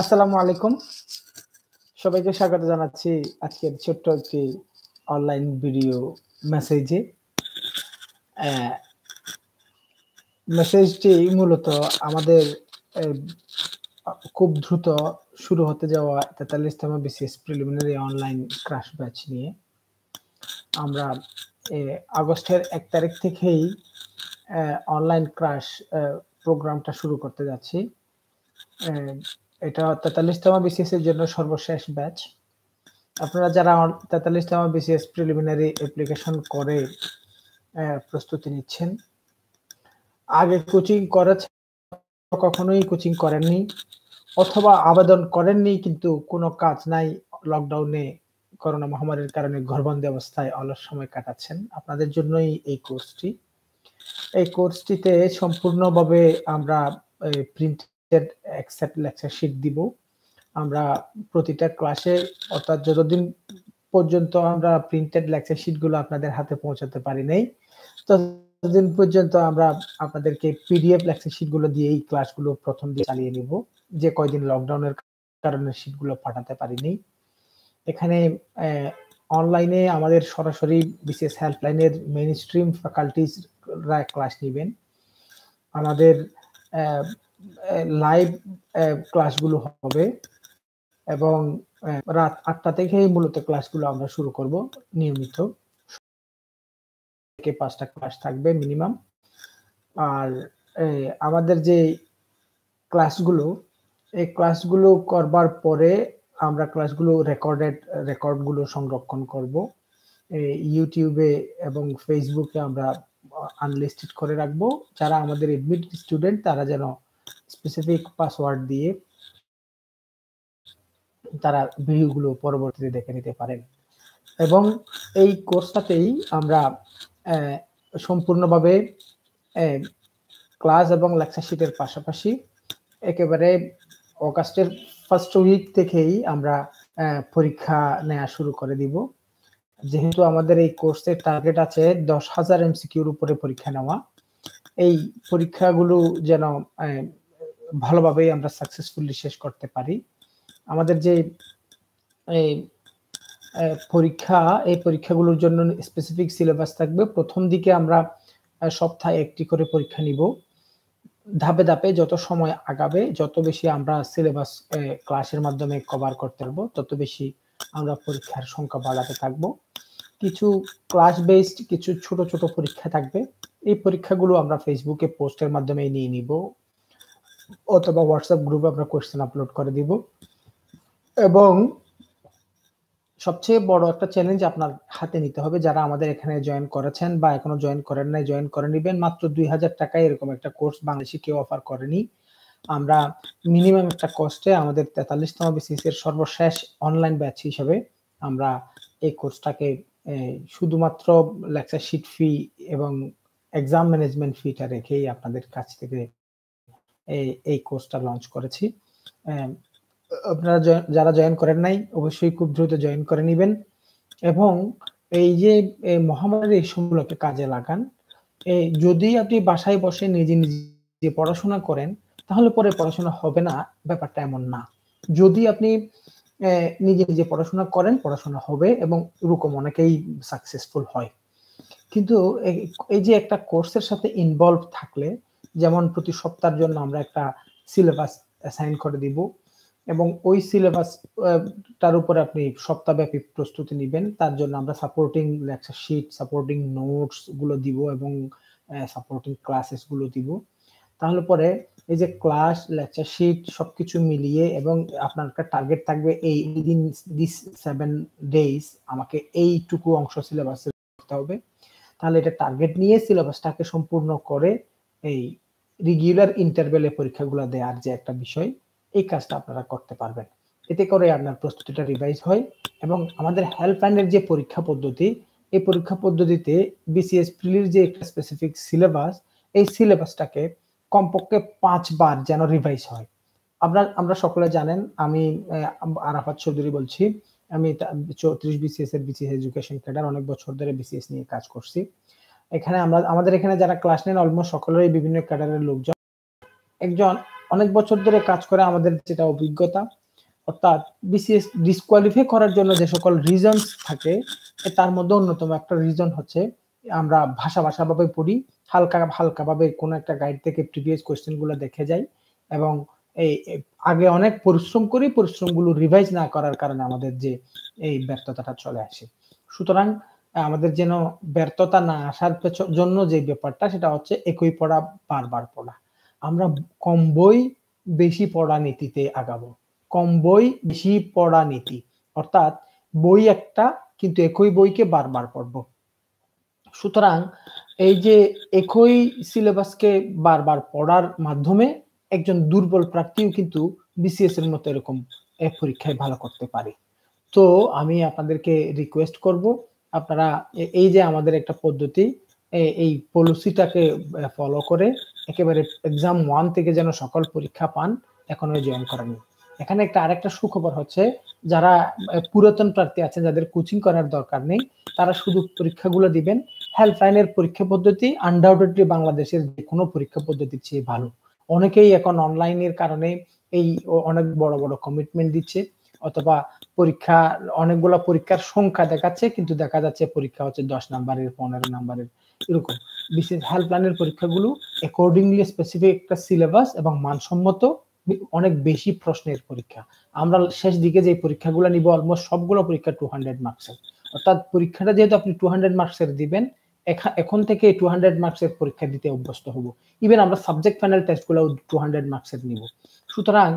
আসসালামু আলাইকুম সবাইকে স্বাগত জানাচ্ছি আজকের ছোট্ট একটি অনলাইন ভিডিও মেসেজে মেসেজটি মূলত আমাদের খুব দ্রুত শুরু হতে যাওয়া তেতাল্লিশতম বিশেষ প্রিলিমিনারি অনলাইন ক্রাশ ব্যাচ নিয়ে আমরা আগস্টের এক তারিখ থেকেই অনলাইন ক্রাশ প্রোগ্রামটা শুরু করতে যাচ্ছি এটা তেতাল্লিশতম বিসিএস এর জন্য সর্বশেষ ব্যাচ আপনারা যারা তেতাল্লিশতম বিসিএস প্রিলিমিনারি অ্যাপ্লিকেশন করে প্রস্তুতি নিচ্ছেন আগে কোচিং করেছেন কখনোই কোচিং করেননি অথবা আবেদন করেননি কিন্তু কোনো কাজ নাই লকডাউনে করোনা মহামারীর কারণে ঘরবন্দি অবস্থায় অলস সময় কাটাচ্ছেন আপনাদের জন্যই এই কোর্সটি এই কোর্সটিতে সম্পূর্ণভাবে আমরা প্রিন্ট এর একসেট লেকচার শিট দিব আমরা প্রতিটা ক্লাসে অর্থাৎ যতদিন পর্যন্ত আমরা প্রিন্টেড লেকচার গুলো আপনাদের হাতে পৌঁছাতে পারি নাই ততদিন পর্যন্ত আমরা আপনাদেরকে পিডিএফ লেকচার শিটগুলো দিয়ে এই ক্লাসগুলো প্রথম দিয়ে চালিয়ে নিব যে কয়দিন লকডাউনের কারণে শিটগুলো পাঠাতে পারিনি এখানে অনলাইনে আমাদের সরাসরি বিশেষ হেল্পলাইনের মেইন স্ট্রিম ফ্যাকাল্টিজরা ক্লাস নেবেন আমাদের লাইভ ক্লাসগুলো হবে এবং রাত আটটা থেকে মূলত ক্লাসগুলো আমরা শুরু করব নিয়মিত থেকে পাঁচটা ক্লাস থাকবে মিনিমাম আর আমাদের যে ক্লাসগুলো এই ক্লাসগুলো করবার পরে আমরা ক্লাসগুলো রেকর্ডেড রেকর্ডগুলো সংরক্ষণ করব ইউটিউবে এবং ফেসবুকে আমরা আনলিস্টেড করে রাখবো যারা আমাদের এডমিট স্টুডেন্ট তারা যেন স্পেসিফিক পাসওয়ার্ড দিয়ে তারা ভিডিওগুলো পরবর্তীতে দেখে নিতে পারেন এবং এই কোর্সটাতেই আমরা সম্পূর্ণভাবে ক্লাস এবং লেকচারশিটের পাশাপাশি একেবারে অগাস্টের ফার্স্ট উইক থেকেই আমরা পরীক্ষা নেওয়া শুরু করে দিব যেহেতু আমাদের এই কোর্সের টার্গেট আছে দশ হাজার এমসিকিউর উপরে পরীক্ষা নেওয়া এই পরীক্ষাগুলো যেন ভালোভাবেই আমরা সাকসেসফুলি শেষ করতে পারি আমাদের যে এই পরীক্ষা এই পরীক্ষাগুলোর জন্য স্পেসিফিক সিলেবাস থাকবে প্রথম দিকে আমরা সপ্তাহে একটি করে পরীক্ষা নিব ধাপে ধাপে যত সময় আগাবে যত বেশি আমরা সিলেবাস ক্লাসের মাধ্যমে কভার করতে পারবো তত বেশি আমরা পরীক্ষার সংখ্যা বাড়াতে থাকব কিছু ক্লাস বেসড কিছু ছোট ছোট পরীক্ষা থাকবে এই পরীক্ষাগুলো আমরা ফেসবুকে পোস্টের মাধ্যমে নিয়ে নিব অথবা হোয়াটসঅ্যাপ গ্রুপে আমরা কোয়েশ্চেন আপলোড করে দিব এবং সবচেয়ে বড় একটা চ্যালেঞ্জ আপনার হাতে নিতে হবে যারা আমাদের এখানে জয়েন করেছেন বা এখনো জয়েন করেন নাই জয়েন করে নেবেন মাত্র দুই হাজার টাকায় এরকম একটা কোর্স বাংলাদেশি কেউ অফার করেনি আমরা মিনিমাম একটা কস্টে আমাদের তেতাল্লিশতম বিসিএস এর সর্বশেষ অনলাইন ব্যাচ হিসেবে আমরা এই কোর্সটাকে শুধুমাত্র লেকচার শিট ফি এবং এক্সাম ম্যানেজমেন্ট ফিটা রেখেই আপনাদের কাছ থেকে এই এই কোর্সটা লঞ্চ করেছি আপনারা যারা জয়েন করেন নাই অবশ্যই খুব দ্রুত জয়েন করে নেবেন এবং এই যে মহামারীর এই কাজে লাগান যদি আপনি বাসায় বসে নিজে নিজে পড়াশোনা করেন তাহলে পরে পড়াশোনা হবে না ব্যাপারটা এমন না যদি আপনি নিজে নিজে পড়াশোনা করেন পড়াশোনা হবে এবং এরকম অনেকেই সাকসেসফুল হয় কিন্তু এই যে একটা কোর্সের সাথে ইনভলভ থাকলে যেমন প্রতি সপ্তাহের জন্য আমরা একটা সিলেবাস অ্যাসাইন করে দিব এবং ওই সিলেবাস তার উপরে আপনি সপ্তাহব্যাপী প্রস্তুতি নেবেন তার জন্য আমরা supporting lecture sheet supporting notes গুলো দিব এবং সাপোর্টিং ক্লাসেস গুলো দিব তাহলে পরে এই যে ক্লাস লেকচার শিট সবকিছু মিলিয়ে এবং আপনার একটা টার্গেট থাকবে এই উইদিন দিস সেভেন ডেজ আমাকে এইটুকু অংশ সিলেবাসে করতে হবে তাহলে এটা টার্গেট নিয়ে সিলেবাসটাকে সম্পূর্ণ করে এই রেগুলার ইন্টারভেলে পরীক্ষাগুলো দেওয়ার যে একটা বিষয় এই কাজটা আপনারা করতে পারবেন এতে করে আপনার প্রস্তুতিটা রিভাইজ হয় এবং আমাদের হেল্পলাইনের যে পরীক্ষা পদ্ধতি এই পরীক্ষা পদ্ধতিতে বিসিএস প্রিলির যে একটা স্পেসিফিক সিলেবাস এই সিলেবাসটাকে কমপক্ষে পাঁচবার যেন রিভাইজ হয় আপনার আমরা সকলে জানেন আমি আরাফাত চৌধুরী বলছি আমি চৌত্রিশ বিসিএস এর বিসিএস এডুকেশন ক্যাডার অনেক বছর ধরে বিসিএস নিয়ে কাজ করছি এখানে আমরা আমাদের এখানে যারা ক্লাস নেন অলমোস্ট সকলেরই বিভিন্ন ক্যাডারের লোকজন একজন অনেক বছর ধরে কাজ করে আমাদের যেটা অভিজ্ঞতা অর্থাৎ বিসিএস ডিসকোয়ালিফাই করার জন্য যে সকল রিজনস থাকে তার মধ্যে অন্যতম একটা রিজন হচ্ছে আমরা ভাষা ভাষাভাবে পড়ি হালকা হালকাভাবে কোনো একটা গাইড থেকে প্রিভিয়াস কোয়েশ্চেনগুলো দেখে যাই এবং এই আগে অনেক পরিশ্রম করি পরিশ্রমগুলো রিভাইজ না করার কারণে আমাদের যে এই ব্যর্থতাটা চলে আসে সুতরাং আমাদের যেন ব্যর্থতা না আসার জন্য যে ব্যাপারটা সেটা হচ্ছে একই পড়া বারবার পড়া আমরা কম বই বেশি পড়া নীতিতে আগাবো কম বই বেশি পড়া নীতি অর্থাৎ বই একটা কিন্তু একই বইকে বারবার পড়ব সুতরাং এই যে একই সিলেবাসকে বারবার পড়ার মাধ্যমে একজন দুর্বল প্রার্থীও কিন্তু বিসিএস এর মতো এরকম পরীক্ষায় ভালো করতে পারে তো আমি আপনাদেরকে রিকোয়েস্ট করব আপনারা এই যে আমাদের একটা পদ্ধতি এই পলিসিটাকে ফলো করে একেবারে এক্সাম ওয়ান থেকে যেন সকল পরীক্ষা পান এখনো জয়েন করেনি এখানে একটা আরেকটা সুখবর হচ্ছে যারা পুরাতন প্রার্থী আছেন যাদের কোচিং করার দরকার নেই তারা শুধু পরীক্ষাগুলো দিবেন হেল্পলাইনের পরীক্ষা পদ্ধতি আনডাউটেডলি বাংলাদেশের যে কোনো পরীক্ষা পদ্ধতির চেয়ে ভালো অনেকেই এখন অনলাইনের কারণে এই অনেক বড় বড় কমিটমেন্ট দিচ্ছে অথবা পরীক্ষা অনেকগুলো পরীক্ষার সংখ্যা দেখাচ্ছে কিন্তু দেখা যাচ্ছে পরীক্ষা হচ্ছে দশ নাম্বারের পনেরো নাম্বারের এরকম বিশেষ হেল্পলাইনের পরীক্ষাগুলো অ্যাকর্ডিংলি স্পেসিফিক একটা সিলেবাস এবং মানসম্মত অনেক বেশি প্রশ্নের পরীক্ষা আমরা শেষ দিকে যে পরীক্ষাগুলো নিব অলমোস্ট সবগুলো পরীক্ষা টু হান্ড্রেড মার্কসের অর্থাৎ পরীক্ষাটা যেহেতু আপনি টু হান্ড্রেড মার্কসের দিবেন এখন থেকে টু হান্ড্রেড মার্কসের পরীক্ষা দিতে অভ্যস্ত হব ইভেন আমরা সাবজেক্ট ফাইনাল টেস্টগুলো টু হান্ড্রেড মার্কসের নিব সুতরাং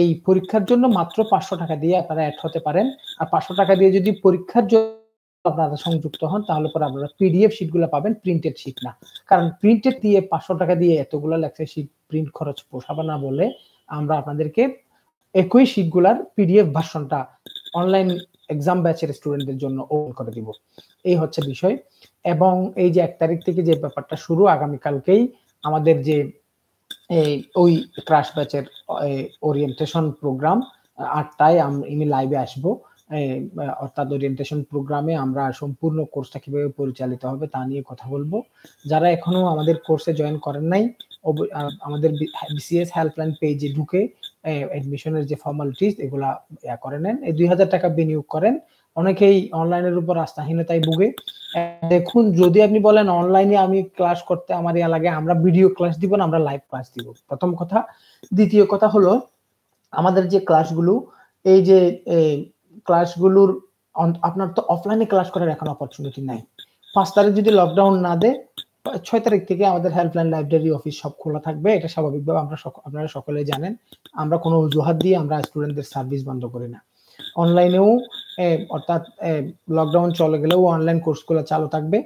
এই পরীক্ষার জন্য মাত্র পাঁচশো টাকা দিয়ে আপনারা অ্যাড হতে পারেন আর পাঁচশো টাকা দিয়ে যদি পরীক্ষার জন্য আপনারা সংযুক্ত হন তাহলে পরে আপনারা পিডিএফ শিটগুলো পাবেন প্রিন্টেড শিট না কারণ প্রিন্টেড দিয়ে পাঁচশো টাকা দিয়ে এতগুলো লেখা শিট প্রিন্ট খরচ পোষাবে না বলে আমরা আপনাদেরকে একই শিটগুলার পিডিএফ ভার্সনটা অনলাইন এক্সাম ব্যাচের স্টুডেন্টদের জন্য ওপেন করে দিব এই হচ্ছে বিষয় এবং এই যে এক তারিখ থেকে যে ব্যাপারটা শুরু আগামীকালকেই আমাদের যে এই ওই ক্রাশ ব্যাচের ওরিয়েন্টেশন প্রোগ্রাম আটটায় আমি লাইভে আসব অর্থাৎ ওরিয়েন্টেশন প্রোগ্রামে আমরা সম্পূর্ণ কোর্সটা কিভাবে পরিচালিত হবে তা নিয়ে কথা বলবো যারা এখনো আমাদের কোর্সে জয়েন করেন নাই আমাদের বিসিএস হেল্পলাইন পেজে ঢুকে অ্যাডমিশনের যে ফর্মালিটিস এগুলা করে নেন এই দুই হাজার টাকা বিনিয়োগ করেন অনেকেই অনলাইনের উপর রাস্তাহীনতায় ভুগে দেখুন যদি আপনি বলেন অনলাইনে আমি ক্লাস করতে আমার ইয়া লাগে আমরা ভিডিও ক্লাস দিব না আমরা লাইভ ক্লাস দিব প্রথম কথা দ্বিতীয় কথা হলো আমাদের যে ক্লাসগুলো এই যে ক্লাসগুলোর আপনার তো অফলাইনে ক্লাস করার এখন অপরচুনিটি নাই পাঁচ তারিখ যদি লকডাউন না দেয় ছয় তারিখ থেকে আমাদের হেল্পলাইন লাইব্রেরি অফিস সব খোলা থাকবে এটা স্বাভাবিকভাবে আমরা আপনারা সকলে জানেন আমরা কোনো অজুহাত দিয়ে আমরা স্টুডেন্টদের সার্ভিস বন্ধ করি না অনলাইনেও অর্থাৎ লকডাউন চলে গেলেও অনলাইন কোর্সগুলো চালু থাকবে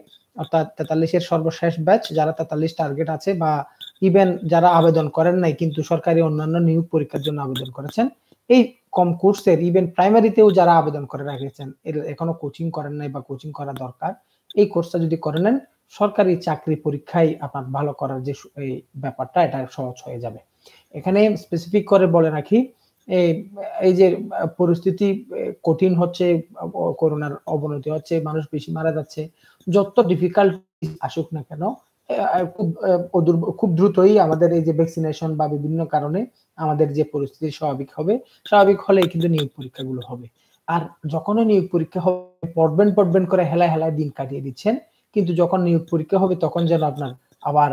অর্থাৎ তেতাল্লিশের সর্বশেষ ব্যাচ যারা তেতাল্লিশ টার্গেট আছে বা ইভেন যারা আবেদন করেন নাই কিন্তু সরকারি অন্যান্য নিয়োগ পরীক্ষার জন্য আবেদন করেছেন এই কম কোর্সের ইভেন প্রাইমারিতেও যারা আবেদন করে রাখেছেন এখনো কোচিং করেন নাই বা কোচিং করা দরকার এই কোর্সটা যদি করে নেন সরকারি চাকরি পরীক্ষায় আপনার ভালো করার যে ব্যাপারটা এটা সহজ হয়ে যাবে এখানে স্পেসিফিক করে বলে রাখি এই যে পরিস্থিতি কঠিন হচ্ছে করোনার অবনতি হচ্ছে মানুষ বেশি মারা যাচ্ছে যত ডিফিকাল্ট আসুক না কেন খুব দ্রুতই আমাদের এই যে ভ্যাকসিনেশন বা বিভিন্ন কারণে আমাদের যে পরিস্থিতি স্বাভাবিক হবে স্বাভাবিক হলে কিন্তু নিয়োগ পরীক্ষাগুলো হবে আর যখন নিয়োগ পরীক্ষা হবে পড়বেন পড়বেন করে হেলায় হেলায় দিন কাটিয়ে দিচ্ছেন কিন্তু যখন নিয়োগ পরীক্ষা হবে তখন যেন আপনার আবার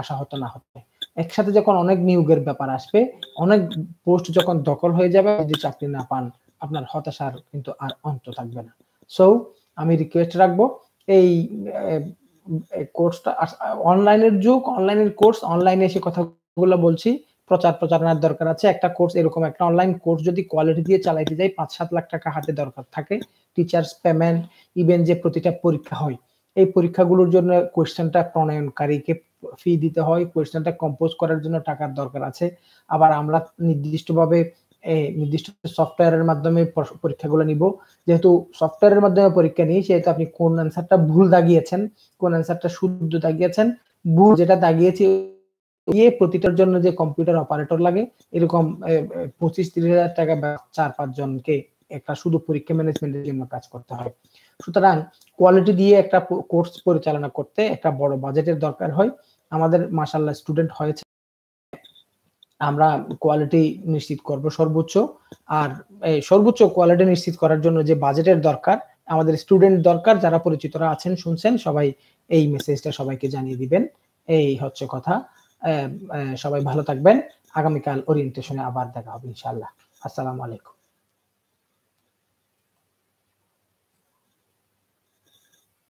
আশাহত না হতে একসাথে যখন অনেক নিয়োগের ব্যাপার আসবে অনেক পোস্ট যখন দখল হয়ে যাবে যদি চাকরি না পান আপনার হতাশার কিন্তু আর অন্ত থাকবে না সো আমি রিকোয়েস্ট রাখবো এই কোর্সটা অনলাইনের যুগ অনলাইনের কোর্স অনলাইনে এসে কথাগুলো বলছি প্রচার প্রচারণার দরকার আছে একটা কোর্স এরকম একটা অনলাইন কোর্স যদি কোয়ালিটি দিয়ে চালাইতে যাই পাঁচ সাত লাখ টাকা হাতে দরকার থাকে টিচার্স পেমেন্ট ইভেন যে প্রতিটা পরীক্ষা হয় এই পরীক্ষাগুলোর জন্য কোয়েশ্চেনটা প্রণয়নকারীকে ফি দিতে হয় কোয়েশ্চেনটা কম্পোজ করার জন্য টাকার দরকার আছে আবার আমরা নির্দিষ্টভাবে নির্দিষ্ট সফটওয়্যারের মাধ্যমে পরীক্ষাগুলো নিব যেহেতু সফটওয়্যারের মাধ্যমে পরীক্ষা নিই সেহেতু আপনি কোন অ্যান্সারটা ভুল দাগিয়েছেন কোন অ্যান্সারটা শুদ্ধ দাগিয়েছেন ভুল যেটা দাগিয়েছি ইয়ে প্রতিটার জন্য যে কম্পিউটার অপারেটর লাগে এরকম পঁচিশ তিরিশ হাজার টাকা বা চার পাঁচ জনকে একটা শুধু পরীক্ষা ম্যানেজমেন্টের জন্য কাজ করতে হয় সুতরাং কোয়ালিটি দিয়ে একটা কোর্স পরিচালনা করতে একটা বড় বাজেটের দরকার হয় আমাদের মাসাল্লাহ স্টুডেন্ট হয়েছে আমরা কোয়ালিটি নিশ্চিত করব সর্বোচ্চ আর সর্বোচ্চ কোয়ালিটি নিশ্চিত করার জন্য যে বাজেটের দরকার আমাদের স্টুডেন্ট দরকার যারা পরিচিতরা আছেন শুনছেন সবাই এই মেসেজটা সবাইকে জানিয়ে দিবেন এই হচ্ছে কথা সবাই ভালো থাকবেন আগামীকাল ওরিয়েন্টেশনে আবার দেখা হবে ইনশাল্লাহ আসসালামু আলাইকুম